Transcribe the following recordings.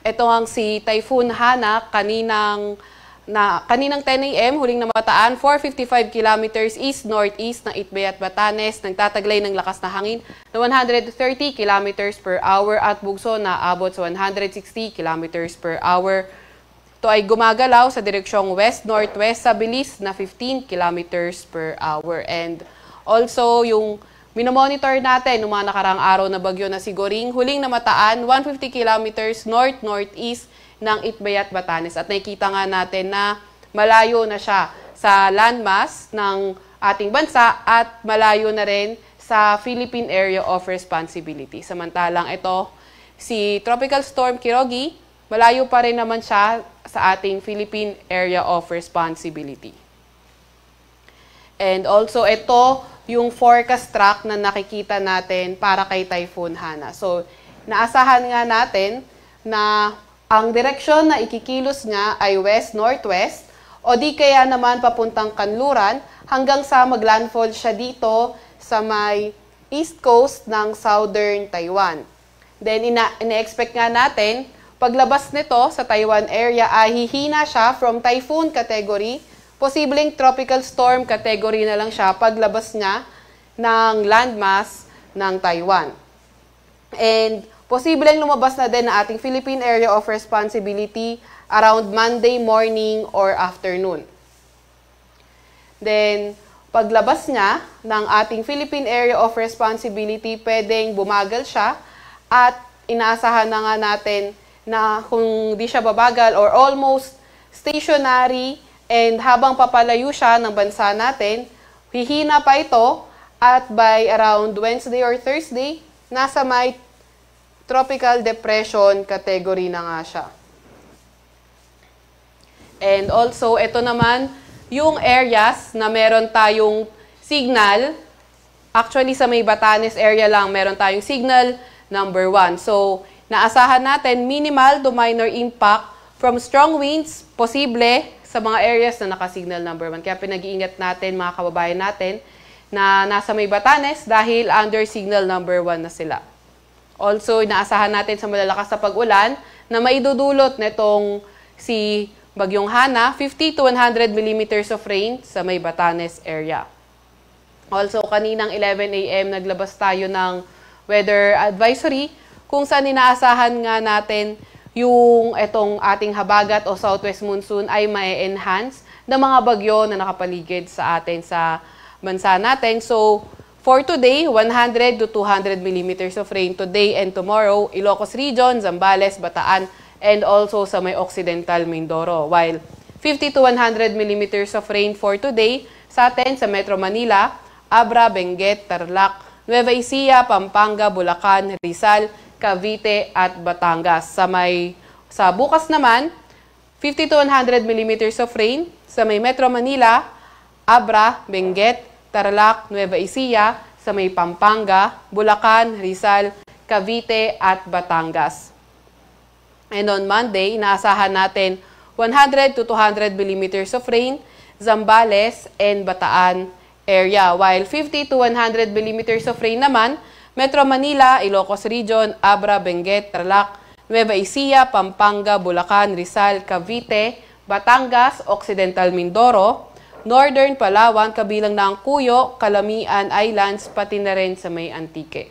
Ito ang si Typhoon Hana kaninang na kaninang 10 a.m. huling namataan 455 kilometers east northeast ng Itbay at Batanes nagtataglay ng lakas na hangin na 130 kilometers per hour at bugso na abot sa 160 kilometers per hour. Ito ay gumagalaw sa direksyong west-northwest sa bilis na 15 kilometers per hour. And also yung Minomonitor natin noong mga nakaraang araw na bagyo na si Goring, huling namataan 150 kilometers north-northeast ng Itbayat, Batanes. At nakikita nga natin na malayo na siya sa landmass ng ating bansa at malayo na rin sa Philippine Area of Responsibility. Samantalang ito, si Tropical Storm Kirogi, malayo pa rin naman siya sa ating Philippine Area of Responsibility. And also, ito yung forecast track na nakikita natin para kay Typhoon Hana. So, naasahan nga natin na ang direksyon na ikikilos niya ay west-northwest o di kaya naman papuntang Kanluran hanggang sa maglandfall siya dito sa may east coast ng southern Taiwan. Then, ina-expect ina nga natin, paglabas nito sa Taiwan area, ay hihina siya from typhoon category posibleng tropical storm category na lang siya paglabas niya ng landmass ng Taiwan. And posibleng lumabas na din na ating Philippine Area of Responsibility around Monday morning or afternoon. Then, paglabas niya ng ating Philippine Area of Responsibility, pwedeng bumagal siya at inaasahan na nga natin na kung di siya babagal or almost stationary And habang papalayo siya ng bansa natin, hihina pa ito at by around Wednesday or Thursday, nasa may tropical depression category na nga siya. And also, ito naman, yung areas na meron tayong signal, actually sa may Batanes area lang, meron tayong signal number 1. So, naasahan natin minimal to minor impact from strong winds, posible, sa mga areas na nakasignal number 1. Kaya pinag-iingat natin mga kababayan natin na nasa may Batanes dahil under signal number 1 na sila. Also, inaasahan natin sa malalakas na pag-ulan na maidudulot nitong si Bagyong Hana, 50 to 100 millimeters of rain sa may Batanes area. Also, kaninang 11 a.m. naglabas tayo ng weather advisory kung saan inaasahan nga natin yung etong ating habagat o southwest monsoon ay may enhance ng mga bagyo na nakapaligid sa atin sa bansa natin. So, for today, 100 to 200 millimeters of rain today and tomorrow, Ilocos Region, Zambales, Bataan, and also sa may Occidental Mindoro. While 50 to 100 millimeters of rain for today sa atin sa Metro Manila, Abra, Benguet, Tarlac, Nueva Ecija, Pampanga, Bulacan, Rizal, Cavite at Batangas. Sa may sa bukas naman, 50 to 100 millimeters of rain sa may Metro Manila, Abra, Benguet, Tarlac, Nueva Ecija, sa may Pampanga, Bulacan, Rizal, Cavite at Batangas. And on Monday, inaasahan natin 100 to 200 millimeters of rain, Zambales and Bataan area, while 50 to 100 millimeters of rain naman, Metro Manila, Ilocos Region, Abra, Benguet, Tarlac, Nueva Ecija, Pampanga, Bulacan, Rizal, Cavite, Batangas, Occidental Mindoro, Northern Palawan, kabilang na ang Cuyo, Calamian Islands, pati na rin sa may Antique.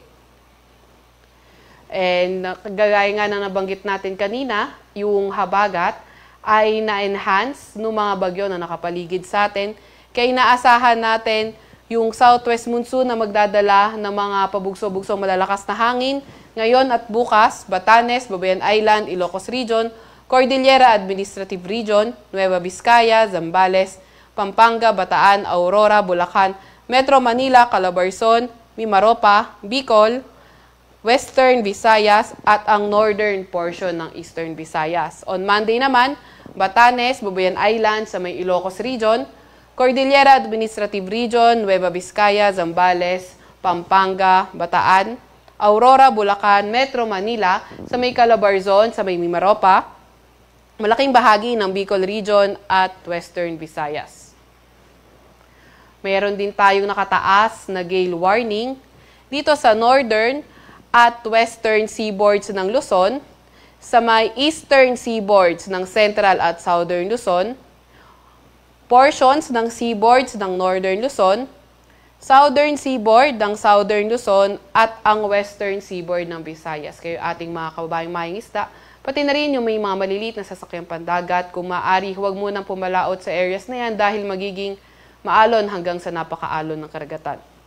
And kagaya nga ng nabanggit natin kanina, yung habagat ay na-enhance ng mga bagyo na nakapaligid sa atin kaya inaasahan natin yung southwest monsoon na magdadala ng mga pabugso-bugsong malalakas na hangin ngayon at bukas, Batanes, Babayan Island, Ilocos Region, Cordillera Administrative Region, Nueva Vizcaya, Zambales, Pampanga, Bataan, Aurora, Bulacan, Metro Manila, Calabarzon, Mimaropa, Bicol, Western Visayas at ang northern portion ng Eastern Visayas. On Monday naman, Batanes, Babayan Island sa may Ilocos Region, Cordillera Administrative Region, Nueva Vizcaya, Zambales, Pampanga, Bataan, Aurora, Bulacan, Metro Manila, sa may Calabarzon, sa may Mimaropa, malaking bahagi ng Bicol Region at Western Visayas. Mayroon din tayong nakataas na gale warning dito sa northern at western seaboards ng Luzon, sa may eastern seaboards ng central at southern Luzon, portions ng seaboards ng Northern Luzon, Southern Seaboard ng Southern Luzon, at ang Western Seaboard ng Visayas. Kayo ating mga kababayang maying isda, pati na rin yung may mga maliliit na sasakyang pandagat. Kung maaari, huwag munang pumalaot sa areas na yan dahil magiging maalon hanggang sa napakaalon ng karagatan.